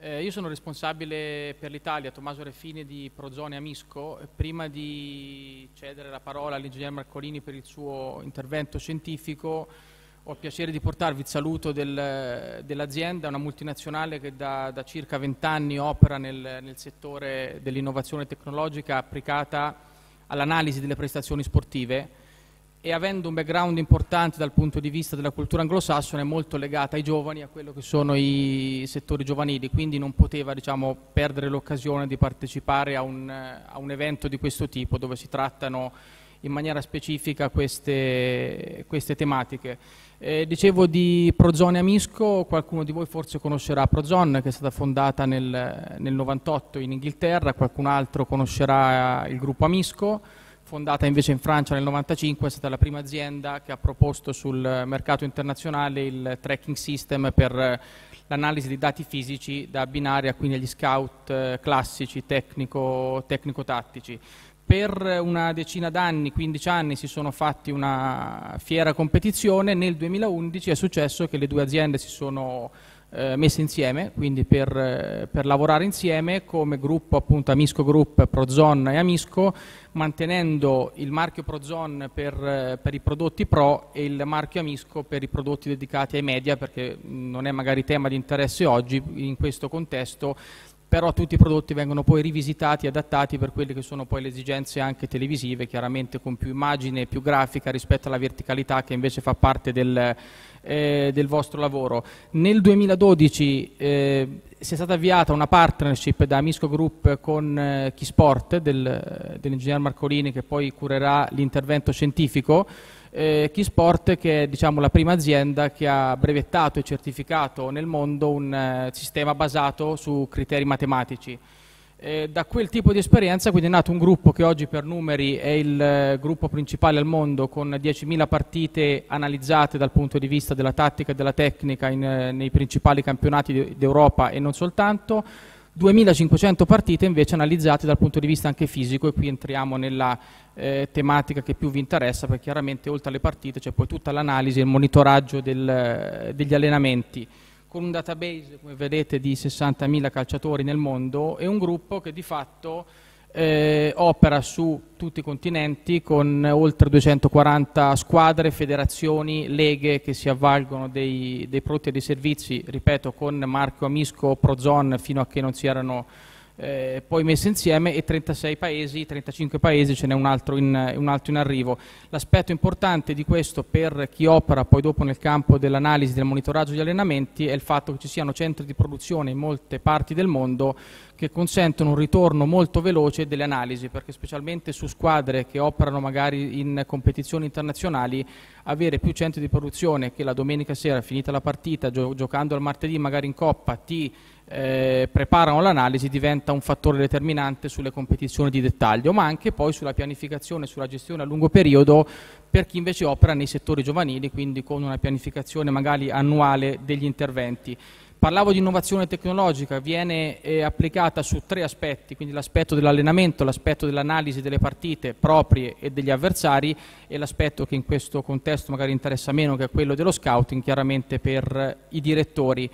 Eh, io sono responsabile per l'Italia, Tommaso Refine di Prozone Amisco. Prima di cedere la parola all'ingegner Marcolini per il suo intervento scientifico, ho il piacere di portarvi il saluto del, dell'azienda, una multinazionale che da, da circa 20 anni opera nel, nel settore dell'innovazione tecnologica applicata all'analisi delle prestazioni sportive e avendo un background importante dal punto di vista della cultura anglosassone è molto legata ai giovani, a quello che sono i settori giovanili, quindi non poteva diciamo, perdere l'occasione di partecipare a un, a un, evento di questo tipo dove si trattano in maniera specifica queste, queste tematiche. Eh, dicevo di Prozone Amisco, qualcuno di voi forse conoscerà Prozone che è stata fondata nel, nel 98 in Inghilterra, qualcun altro conoscerà il gruppo Amisco fondata invece in Francia nel 1995, è stata la prima azienda che ha proposto sul mercato internazionale il tracking system per l'analisi di dati fisici da abbinare a quindi agli scout eh, classici tecnico, tecnico-tattici. Per una decina d'anni, 15 anni, si sono fatti una fiera competizione, nel 2011 è successo che le due aziende si sono eh, messe insieme, quindi per, eh, per, lavorare insieme come gruppo appunto Amisco Group, Prozon e Amisco, mantenendo il marchio Prozon per, eh, per, i prodotti pro e il marchio Amisco per i prodotti dedicati ai media, perché non è magari tema di interesse oggi, in questo contesto però tutti i prodotti vengono poi rivisitati adattati per quelle che sono poi le esigenze anche televisive, chiaramente con più immagine, più grafica rispetto alla verticalità che invece fa parte del, eh, del vostro lavoro. Nel 2012 eh, si è stata avviata una partnership da Amisco Group con eh, Keysport del, dell'ingegner Marcolini che poi curerà l'intervento scientifico eh, Keysport che è diciamo, la prima azienda che ha brevettato e certificato nel mondo un eh, sistema basato su criteri matematici. Eh, da quel tipo di esperienza quindi è nato un gruppo che oggi per numeri è il eh, gruppo principale al mondo con 10.000 partite analizzate dal punto di vista della tattica e della tecnica in, eh, nei principali campionati d'Europa e non soltanto, 2500 partite invece analizzate dal punto di vista anche fisico e qui entriamo nella eh, tematica che più vi interessa perché chiaramente oltre alle partite c'è poi tutta l'analisi e il monitoraggio del, eh, degli allenamenti con un database come vedete di 60.000 calciatori nel mondo e un gruppo che di fatto eh, opera su tutti i continenti con oltre 240 squadre, federazioni, leghe che si avvalgono dei, dei prodotti e dei servizi, ripeto, con Marco Amisco, Prozon, fino a che non si erano eh, poi messe insieme e 36 paesi, 35 paesi, ce n'è un altro in, un altro in arrivo. L'aspetto importante di questo per chi opera poi dopo nel campo dell'analisi, del monitoraggio degli allenamenti è il fatto che ci siano centri di produzione in molte parti del mondo che consentono un ritorno molto veloce delle analisi, perché specialmente su squadre che operano magari in competizioni internazionali, avere più centri di produzione che la domenica sera finita la partita, gio giocando al martedì magari in coppa, ti eh, preparano l'analisi diventa un fattore determinante sulle competizioni di dettaglio, ma anche poi sulla pianificazione e sulla gestione a lungo periodo per chi invece opera nei settori giovanili, quindi con una pianificazione magari annuale degli interventi. Parlavo di innovazione tecnologica, viene eh, applicata su tre aspetti, quindi l'aspetto dell'allenamento, l'aspetto dell'analisi delle partite proprie e degli avversari e l'aspetto che in questo contesto magari interessa meno che è quello dello scouting, chiaramente per i direttori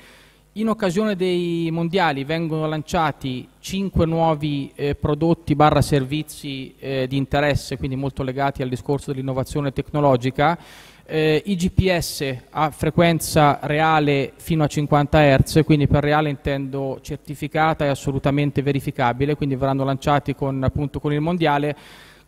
in occasione dei mondiali vengono lanciati cinque nuovi eh, prodotti barra servizi eh, di interesse, quindi molto legati al discorso dell'innovazione tecnologica. Eh, I GPS a frequenza reale fino a 50 Hz, quindi per reale intendo certificata e assolutamente verificabile, quindi verranno lanciati con, appunto, con il mondiale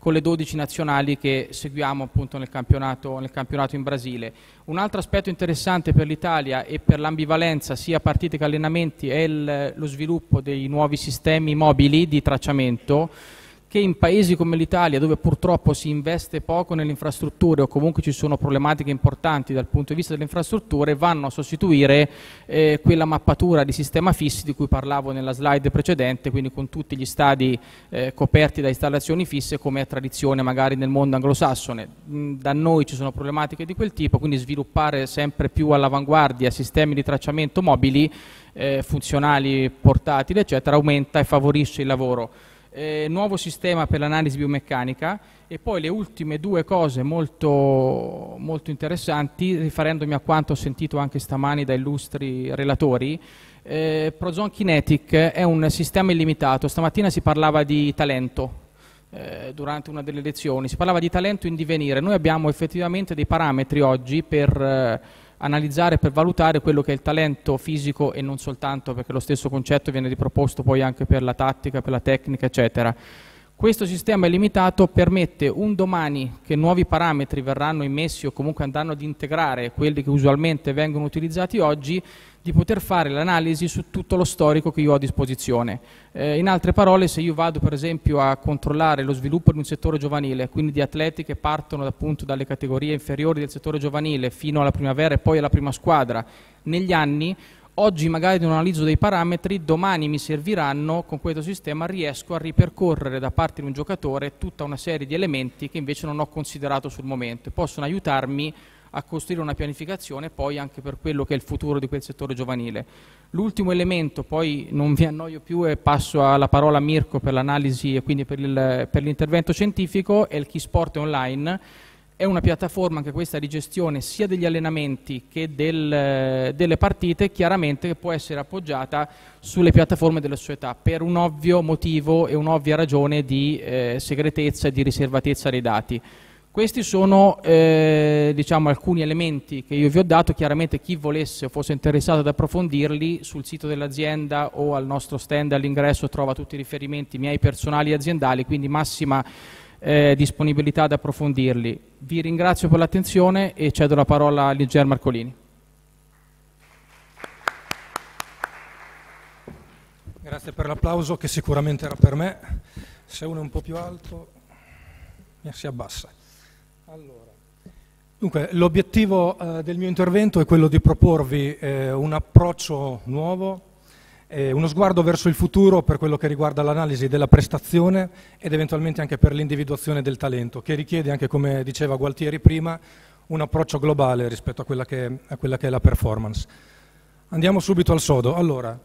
con le 12 nazionali che seguiamo appunto nel campionato, nel campionato in Brasile. Un altro aspetto interessante per l'Italia e per l'ambivalenza sia partite che allenamenti è il, lo sviluppo dei nuovi sistemi mobili di tracciamento che in paesi come l'Italia, dove purtroppo si investe poco nelle infrastrutture o comunque ci sono problematiche importanti dal punto di vista delle infrastrutture, vanno a sostituire eh, quella mappatura di sistema fissi di cui parlavo nella slide precedente, quindi con tutti gli stadi eh, coperti da installazioni fisse come è tradizione magari nel mondo anglosassone. Mm, da noi ci sono problematiche di quel tipo, quindi sviluppare sempre più all'avanguardia sistemi di tracciamento mobili, eh, funzionali, portatili, eccetera, aumenta e favorisce il lavoro eh, nuovo sistema per l'analisi biomeccanica e poi le ultime due cose molto, molto interessanti, riferendomi a quanto ho sentito anche stamani da illustri relatori, eh, Prozone Kinetic è un sistema illimitato, stamattina si parlava di talento, eh, durante una delle lezioni, si parlava di talento in divenire, noi abbiamo effettivamente dei parametri oggi per eh, analizzare per valutare quello che è il talento fisico e non soltanto, perché lo stesso concetto viene riproposto poi anche per la tattica, per la tecnica, eccetera. Questo sistema illimitato permette un domani che nuovi parametri verranno immessi o comunque andranno ad integrare quelli che usualmente vengono utilizzati oggi, di poter fare l'analisi su tutto lo storico che io ho a disposizione. Eh, in altre parole, se io vado per esempio a controllare lo sviluppo di un settore giovanile, quindi di atleti che partono appunto dalle categorie inferiori del settore giovanile fino alla primavera e poi alla prima squadra, negli anni oggi magari non analizzo dei parametri, domani mi serviranno, con questo sistema riesco a ripercorrere da parte di un giocatore tutta una serie di elementi che invece non ho considerato sul momento e possono aiutarmi a costruire una pianificazione poi anche per quello che è il futuro di quel settore giovanile. L'ultimo elemento, poi non vi annoio più e passo alla parola a Mirko per l'analisi e quindi per l'intervento scientifico, è il Key Sport Online è una piattaforma anche questa di gestione sia degli allenamenti che del, delle partite, chiaramente può essere appoggiata sulle piattaforme della società per un ovvio motivo e un'ovvia ragione di eh, segretezza e di riservatezza dei dati. Questi sono eh, diciamo, alcuni elementi che io vi ho dato, chiaramente chi volesse o fosse interessato ad approfondirli sul sito dell'azienda o al nostro stand all'ingresso trova tutti i riferimenti miei personali e aziendali, quindi massima eh, disponibilità ad approfondirli. Vi ringrazio per l'attenzione e cedo la parola a Ligier Marcolini. Grazie per l'applauso che sicuramente era per me. Se uno è un po' più alto eh, si abbassa. Allora. Dunque, l'obiettivo eh, del mio intervento è quello di proporvi eh, un approccio nuovo eh, uno sguardo verso il futuro per quello che riguarda l'analisi della prestazione ed eventualmente anche per l'individuazione del talento, che richiede anche, come diceva Gualtieri prima, un approccio globale rispetto a quella che è, quella che è la performance. Andiamo subito al sodo. Allora,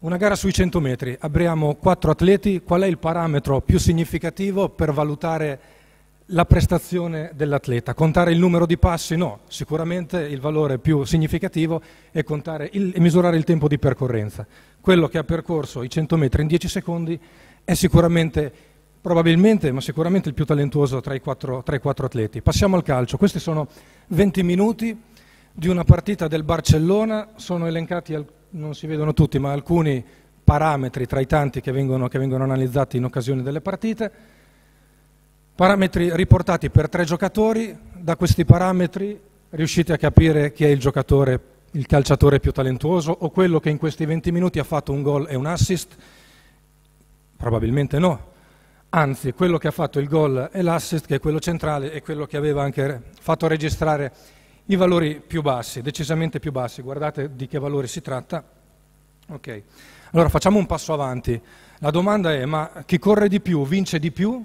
una gara sui 100 metri, abbiamo quattro atleti, qual è il parametro più significativo per valutare la prestazione dell'atleta. Contare il numero di passi no, sicuramente il valore più significativo è il, misurare il tempo di percorrenza. Quello che ha percorso i 100 metri in 10 secondi è sicuramente, probabilmente, ma sicuramente il più talentuoso tra i quattro, tra i quattro atleti. Passiamo al calcio, questi sono 20 minuti di una partita del Barcellona, sono elencati, non si vedono tutti, ma alcuni parametri tra i tanti che vengono, che vengono analizzati in occasione delle partite Parametri riportati per tre giocatori, da questi parametri riuscite a capire chi è il giocatore, il calciatore più talentuoso o quello che in questi 20 minuti ha fatto un gol e un assist? Probabilmente no. Anzi, quello che ha fatto il gol e l'assist, che è quello centrale, è quello che aveva anche fatto registrare i valori più bassi, decisamente più bassi. Guardate di che valori si tratta. Ok, allora facciamo un passo avanti. La domanda è, ma chi corre di più vince di più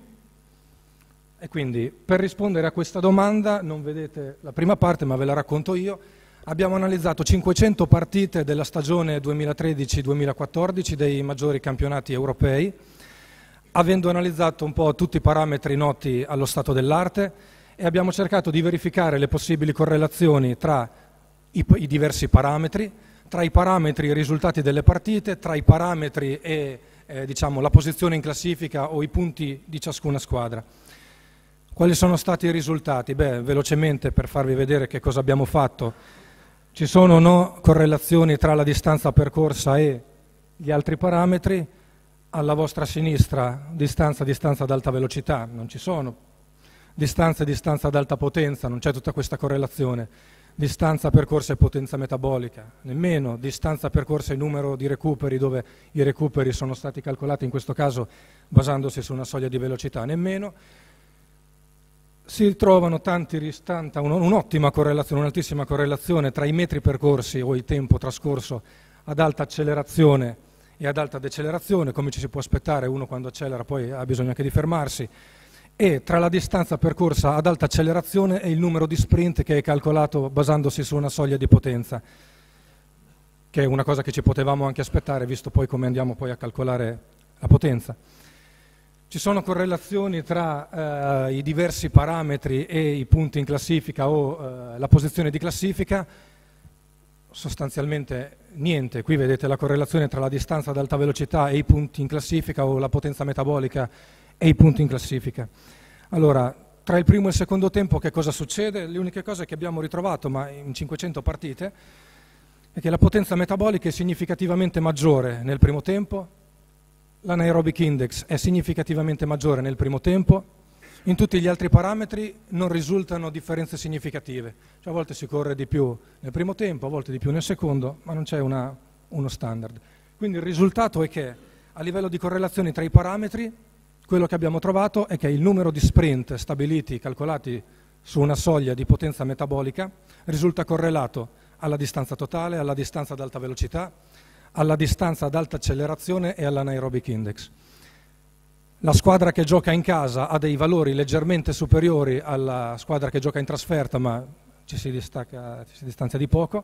e quindi per rispondere a questa domanda, non vedete la prima parte ma ve la racconto io, abbiamo analizzato 500 partite della stagione 2013-2014 dei maggiori campionati europei, avendo analizzato un po' tutti i parametri noti allo stato dell'arte e abbiamo cercato di verificare le possibili correlazioni tra i, i diversi parametri, tra i parametri e i risultati delle partite, tra i parametri e eh, diciamo, la posizione in classifica o i punti di ciascuna squadra. Quali sono stati i risultati? Beh, velocemente per farvi vedere che cosa abbiamo fatto. Ci sono no correlazioni tra la distanza percorsa e gli altri parametri. Alla vostra sinistra distanza, distanza ad alta velocità, non ci sono. Distanza, distanza ad alta potenza, non c'è tutta questa correlazione. Distanza percorsa e potenza metabolica, nemmeno. Distanza percorsa e numero di recuperi, dove i recuperi sono stati calcolati in questo caso basandosi su una soglia di velocità, nemmeno si ritrovano tanti, tanta, un'ottima correlazione, un'altissima correlazione tra i metri percorsi o il tempo trascorso ad alta accelerazione e ad alta decelerazione, come ci si può aspettare, uno quando accelera poi ha bisogno anche di fermarsi, e tra la distanza percorsa ad alta accelerazione e il numero di sprint che è calcolato basandosi su una soglia di potenza, che è una cosa che ci potevamo anche aspettare, visto poi come andiamo poi a calcolare la potenza. Ci sono correlazioni tra eh, i diversi parametri e i punti in classifica o eh, la posizione di classifica? Sostanzialmente niente, qui vedete la correlazione tra la distanza ad alta velocità e i punti in classifica o la potenza metabolica e i punti in classifica. Allora, tra il primo e il secondo tempo che cosa succede? Le uniche cose che abbiamo ritrovato, ma in 500 partite, è che la potenza metabolica è significativamente maggiore nel primo tempo, l'anaerobic index è significativamente maggiore nel primo tempo, in tutti gli altri parametri non risultano differenze significative, cioè a volte si corre di più nel primo tempo, a volte di più nel secondo, ma non c'è una, uno standard. Quindi il risultato è che a livello di correlazione tra i parametri, quello che abbiamo trovato è che il numero di sprint stabiliti, calcolati su una soglia di potenza metabolica, risulta correlato alla distanza totale, alla distanza ad alta velocità, alla distanza ad alta accelerazione e all'anaerobic index. La squadra che gioca in casa ha dei valori leggermente superiori alla squadra che gioca in trasferta, ma ci si, distacca, ci si distanzia di poco.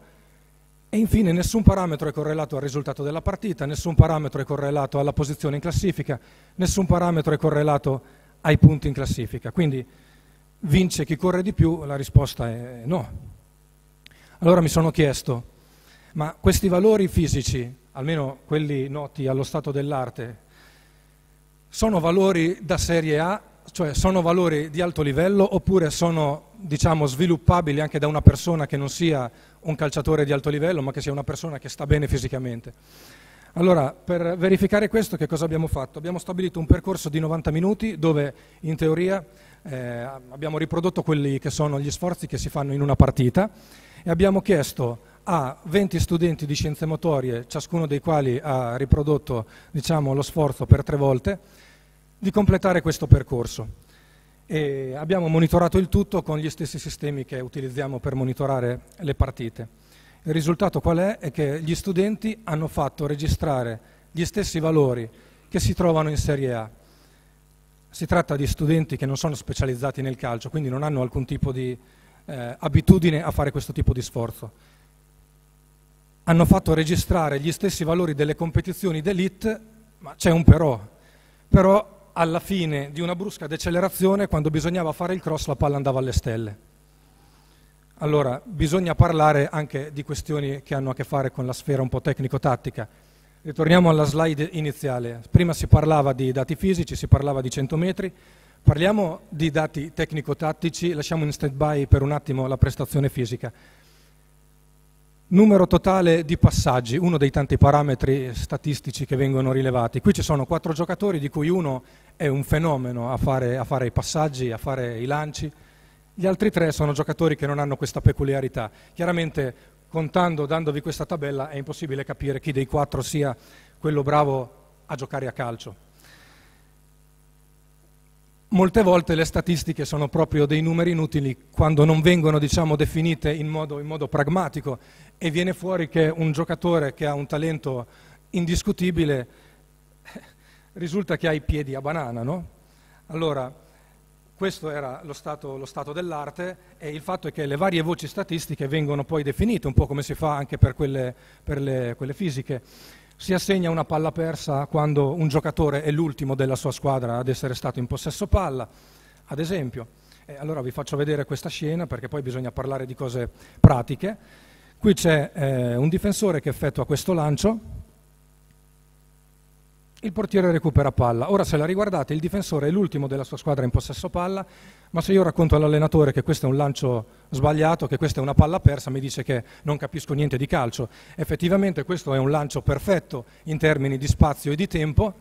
E infine nessun parametro è correlato al risultato della partita, nessun parametro è correlato alla posizione in classifica, nessun parametro è correlato ai punti in classifica. Quindi vince chi corre di più? La risposta è no. Allora mi sono chiesto, ma questi valori fisici almeno quelli noti allo stato dell'arte, sono valori da serie A, cioè sono valori di alto livello oppure sono diciamo, sviluppabili anche da una persona che non sia un calciatore di alto livello ma che sia una persona che sta bene fisicamente. Allora, per verificare questo che cosa abbiamo fatto? Abbiamo stabilito un percorso di 90 minuti dove in teoria eh, abbiamo riprodotto quelli che sono gli sforzi che si fanno in una partita e abbiamo chiesto a 20 studenti di scienze motorie, ciascuno dei quali ha riprodotto diciamo, lo sforzo per tre volte, di completare questo percorso. E abbiamo monitorato il tutto con gli stessi sistemi che utilizziamo per monitorare le partite. Il risultato qual è? È che gli studenti hanno fatto registrare gli stessi valori che si trovano in Serie A. Si tratta di studenti che non sono specializzati nel calcio, quindi non hanno alcun tipo di eh, abitudine a fare questo tipo di sforzo hanno fatto registrare gli stessi valori delle competizioni d'elite, ma c'è un però. Però alla fine di una brusca decelerazione, quando bisognava fare il cross, la palla andava alle stelle. Allora, bisogna parlare anche di questioni che hanno a che fare con la sfera un po' tecnico-tattica. Ritorniamo alla slide iniziale. Prima si parlava di dati fisici, si parlava di 100 metri. Parliamo di dati tecnico-tattici, lasciamo in stand-by per un attimo la prestazione fisica. Numero totale di passaggi, uno dei tanti parametri statistici che vengono rilevati. Qui ci sono quattro giocatori di cui uno è un fenomeno a fare, a fare, i passaggi, a fare i lanci. Gli altri tre sono giocatori che non hanno questa peculiarità. Chiaramente contando, dandovi questa tabella, è impossibile capire chi dei quattro sia quello bravo a giocare a calcio molte volte le statistiche sono proprio dei numeri inutili quando non vengono diciamo, definite in modo, in modo, pragmatico e viene fuori che un giocatore che ha un talento indiscutibile risulta che ha i piedi a banana. No? Allora, questo era lo stato, lo stato dell'arte e il fatto è che le varie voci statistiche vengono poi definite, un po' come si fa anche per quelle, per le, quelle fisiche. Si assegna una palla persa quando un giocatore è l'ultimo della sua squadra ad essere stato in possesso palla, ad esempio. E eh, allora vi faccio vedere questa scena perché poi bisogna parlare di cose pratiche. Qui c'è eh, un difensore che effettua questo lancio il portiere recupera palla. Ora se la riguardate il difensore è l'ultimo della sua squadra in possesso palla, ma se io racconto all'allenatore che questo è un lancio sbagliato, che questa è una palla persa, mi dice che non capisco niente di calcio. Effettivamente questo è un lancio perfetto in termini di spazio e di tempo,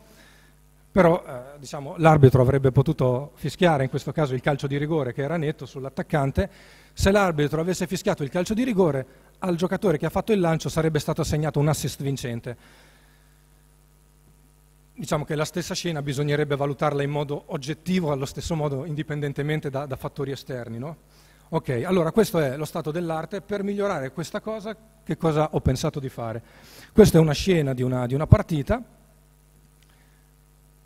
però eh, diciamo, l'arbitro avrebbe potuto fischiare in questo caso il calcio di rigore che era netto sull'attaccante, se l'arbitro avesse fischiato il calcio di rigore al giocatore che ha fatto il lancio sarebbe stato assegnato un assist vincente diciamo che la stessa scena bisognerebbe valutarla in modo oggettivo, allo stesso modo indipendentemente da, da fattori esterni. No? Ok, allora questo è lo stato dell'arte. Per migliorare questa cosa, che cosa ho pensato di fare? Questa è una scena di una, di una partita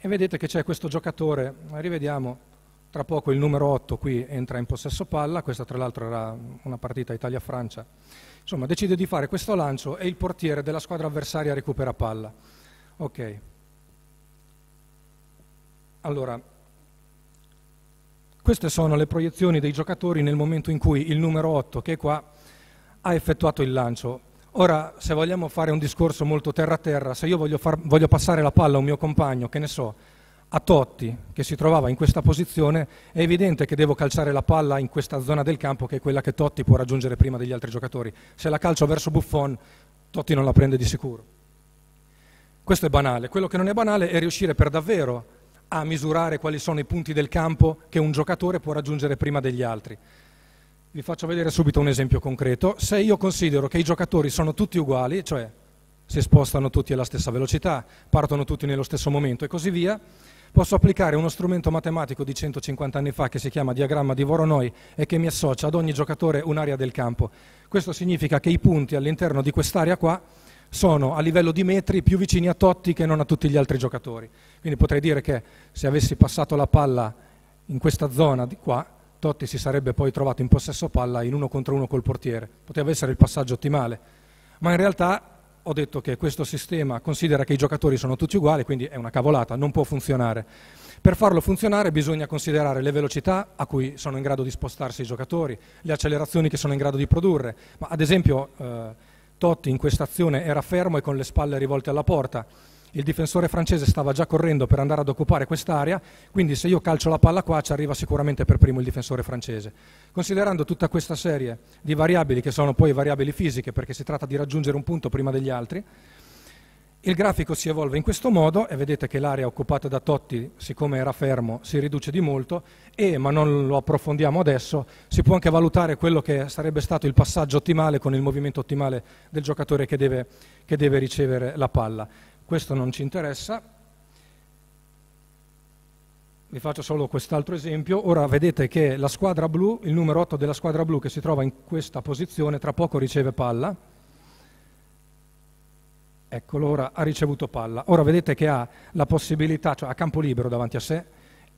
e vedete che c'è questo giocatore, rivediamo, tra poco il numero 8 qui entra in possesso palla, questa tra l'altro era una partita Italia-Francia, insomma decide di fare questo lancio e il portiere della squadra avversaria recupera palla. Ok, allora, queste sono le proiezioni dei giocatori nel momento in cui il numero 8, che è qua, ha effettuato il lancio. Ora, se vogliamo fare un discorso molto terra-terra, se io voglio, far, voglio passare la palla a un mio compagno, che ne so, a Totti, che si trovava in questa posizione, è evidente che devo calciare la palla in questa zona del campo, che è quella che Totti può raggiungere prima degli altri giocatori. Se la calcio verso Buffon, Totti non la prende di sicuro. Questo è banale. Quello che non è banale è riuscire per davvero a a misurare quali sono i punti del campo che un giocatore può raggiungere prima degli altri. Vi faccio vedere subito un esempio concreto. Se io considero che i giocatori sono tutti uguali, cioè si spostano tutti alla stessa velocità, partono tutti nello stesso momento e così via, posso applicare uno strumento matematico di 150 anni fa che si chiama diagramma di Voronoi e che mi associa ad ogni giocatore un'area del campo. Questo significa che i punti all'interno di quest'area qua sono a livello di metri più vicini a Totti che non a tutti gli altri giocatori. Quindi potrei dire che se avessi passato la palla in questa zona di qua, Totti si sarebbe poi trovato in possesso palla in uno contro uno col portiere. Poteva essere il passaggio ottimale. Ma in realtà ho detto che questo sistema considera che i giocatori sono tutti uguali, quindi è una cavolata, non può funzionare. Per farlo funzionare bisogna considerare le velocità a cui sono in grado di spostarsi i giocatori, le accelerazioni che sono in grado di produrre. Ma ad esempio... Eh, Totti in questa azione era fermo e con le spalle rivolte alla porta. Il difensore francese stava già correndo per andare ad occupare quest'area, quindi se io calcio la palla qua ci arriva sicuramente per primo il difensore francese. Considerando tutta questa serie di variabili, che sono poi variabili fisiche, perché si tratta di raggiungere un punto prima degli altri, il grafico si evolve in questo modo e vedete che l'area occupata da Totti, siccome era fermo, si riduce di molto e, ma non lo approfondiamo adesso, si può anche valutare quello che sarebbe stato il passaggio ottimale con il movimento ottimale del giocatore che deve, che deve ricevere la palla. Questo non ci interessa. Vi faccio solo quest'altro esempio. Ora vedete che la squadra blu, il numero 8 della squadra blu che si trova in questa posizione, tra poco riceve palla Eccolo, ora ha ricevuto palla. Ora vedete che ha la possibilità, cioè ha campo libero davanti a sé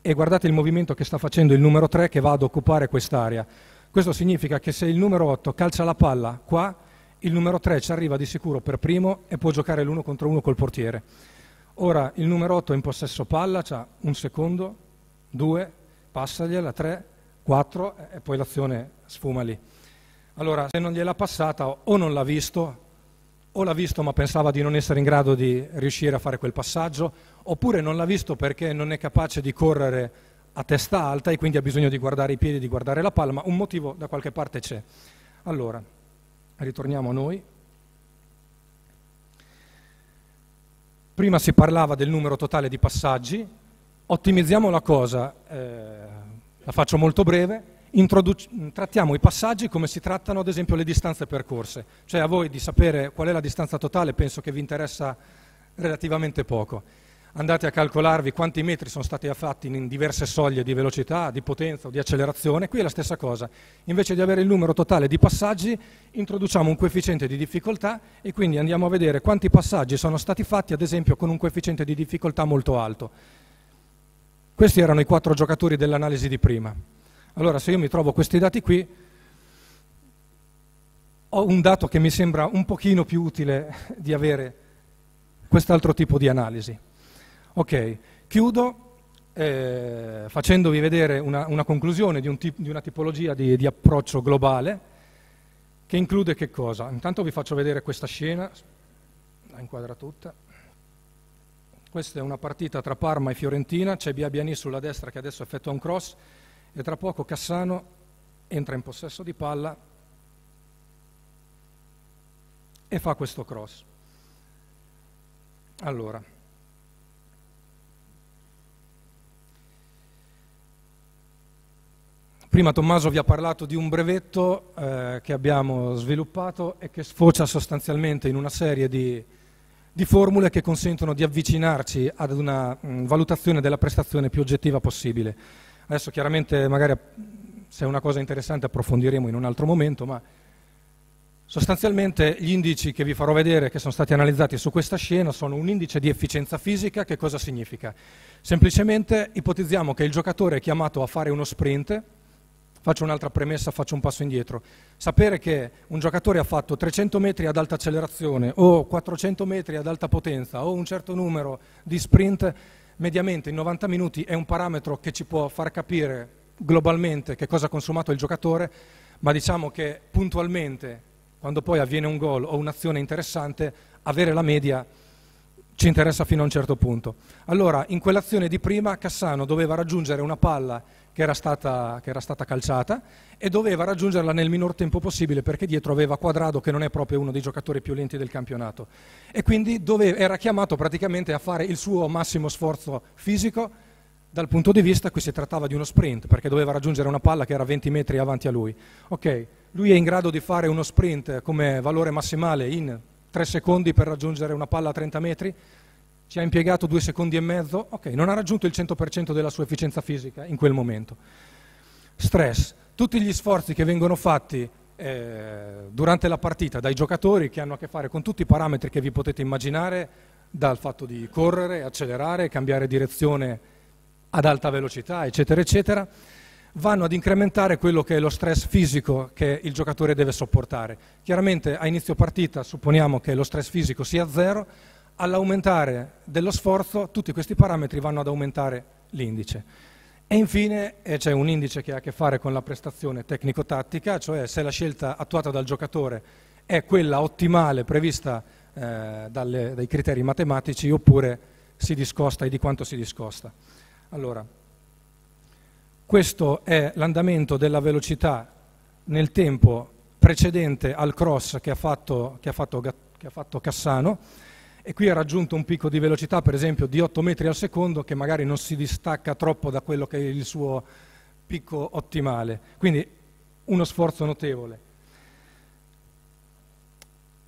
e guardate il movimento che sta facendo il numero 3 che va ad occupare quest'area. Questo significa che se il numero 8 calcia la palla qua, il numero 3 ci arriva di sicuro per primo e può giocare l'uno contro uno col portiere. Ora il numero 8 è in possesso palla, ha un secondo, due, passagliela, tre, quattro e poi l'azione sfuma lì. Allora se non gliela passata o non l'ha visto o l'ha visto ma pensava di non essere in grado di riuscire a fare quel passaggio, oppure non l'ha visto perché non è capace di correre a testa alta e quindi ha bisogno di guardare i piedi, di guardare la palma, un motivo da qualche parte c'è. Allora, ritorniamo a noi. Prima si parlava del numero totale di passaggi, ottimizziamo la cosa, eh, la faccio molto breve, Introdu- trattiamo i passaggi come si trattano ad esempio le distanze percorse, cioè a voi di sapere qual è la distanza totale penso che vi interessa relativamente poco. Andate a calcolarvi quanti metri sono stati fatti in diverse soglie di velocità, di potenza o di accelerazione, qui è la stessa cosa. Invece di avere il numero totale di passaggi, introduciamo un coefficiente di difficoltà e quindi andiamo a vedere quanti passaggi sono stati fatti, ad esempio, con un coefficiente di difficoltà molto alto. Questi erano i quattro giocatori dell'analisi di prima. Allora se io mi trovo questi dati qui, ho un dato che mi sembra un pochino più utile di avere quest'altro tipo di analisi. Ok, chiudo eh, facendovi vedere una, una conclusione di, un tip, di, una tipologia di, di approccio globale che include che cosa? Intanto vi faccio vedere questa scena, la inquadra tutta. Questa è una partita tra Parma e Fiorentina, c'è Biabiani sulla destra che adesso effettua un cross e tra poco Cassano entra in possesso di palla e fa questo cross. Allora, prima Tommaso vi ha parlato di un brevetto eh, che abbiamo sviluppato e che sfocia sostanzialmente in una serie di, di formule che consentono di avvicinarci ad una mh, mm, valutazione della prestazione più oggettiva possibile. Adesso chiaramente magari se è una cosa interessante approfondiremo in un altro momento, ma sostanzialmente gli indici che vi farò vedere, che sono stati analizzati su questa scena, sono un indice di efficienza fisica, che cosa significa? Semplicemente ipotizziamo che il giocatore è chiamato a fare uno sprint, faccio un'altra premessa, faccio un passo indietro, sapere che un giocatore ha fatto 300 metri ad alta accelerazione o 400 metri ad alta potenza o un certo numero di sprint mediamente in 90 minuti è un parametro che ci può far capire globalmente che cosa ha consumato il giocatore, ma diciamo che puntualmente, quando poi avviene un gol o un'azione interessante, avere la media ci interessa fino a un certo punto. Allora, in quell'azione di prima Cassano doveva raggiungere una palla che era, stata, che era stata calciata e doveva raggiungerla nel minor tempo possibile perché dietro aveva Quadrado che non è proprio uno dei giocatori più lenti del campionato e quindi doveva, era chiamato praticamente a fare il suo massimo sforzo fisico dal punto di vista qui si trattava di uno sprint perché doveva raggiungere una palla che era 20 metri avanti a lui. Ok, lui è in grado di fare uno sprint come valore massimale in 3 secondi per raggiungere una palla a 30 metri, ci ha impiegato due secondi e mezzo, ok, non ha raggiunto il 100% della sua efficienza fisica in quel momento. Stress, tutti gli sforzi che vengono fatti eh, durante la partita dai giocatori che hanno a che fare con tutti i parametri che vi potete immaginare, dal fatto di correre, accelerare, cambiare direzione ad alta velocità, eccetera, eccetera, vanno ad incrementare quello che è lo stress fisico che il giocatore deve sopportare. Chiaramente a inizio partita supponiamo che lo stress fisico sia zero, all'aumentare dello sforzo tutti questi parametri vanno ad aumentare l'indice. E infine eh, c'è un indice che ha a che fare con la prestazione tecnico-tattica, cioè se la scelta attuata dal giocatore è quella ottimale prevista eh, dalle, dai criteri matematici oppure si discosta e di quanto si discosta. Allora, questo è l'andamento della velocità nel tempo precedente al cross che ha fatto, che ha fatto, che ha fatto Cassano e qui ha raggiunto un picco di velocità per esempio di 8 metri al secondo che magari non si distacca troppo da quello che è il suo picco ottimale. Quindi uno sforzo notevole.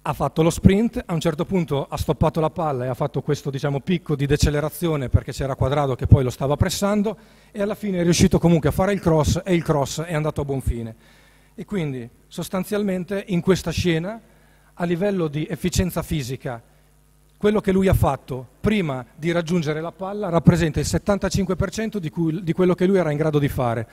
Ha fatto lo sprint, a un certo punto ha stoppato la palla e ha fatto questo diciamo, picco di decelerazione perché c'era Quadrado che poi lo stava pressando e alla fine è riuscito comunque a fare il cross e il cross è andato a buon fine. E quindi sostanzialmente in questa scena a livello di efficienza fisica quello che lui ha fatto prima di raggiungere la palla rappresenta il 75% di, cui, di, quello che lui era in grado di fare.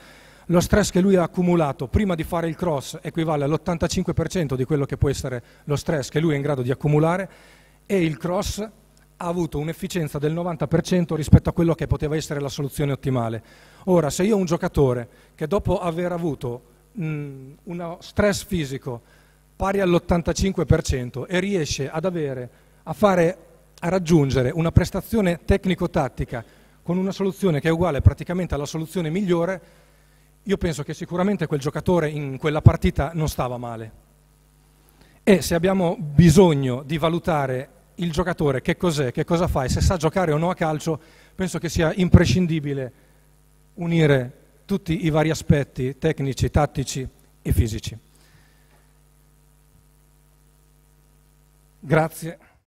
Lo stress che lui ha accumulato prima di fare il cross equivale all'85% di quello che può essere lo stress che lui è in grado di accumulare e il cross ha avuto un'efficienza del 90% rispetto a quello che poteva essere la soluzione ottimale. Ora, se io ho un giocatore che dopo aver avuto mh, uno stress fisico pari all'85% e riesce ad avere a, fare, a raggiungere una prestazione tecnico-tattica con una soluzione che è uguale praticamente alla soluzione migliore, io penso che sicuramente quel giocatore in quella partita non stava male. E se abbiamo bisogno di valutare il giocatore che cos'è, che cosa fa e se sa giocare o no a calcio, penso che sia imprescindibile unire tutti i vari aspetti tecnici, tattici e fisici. Grazie.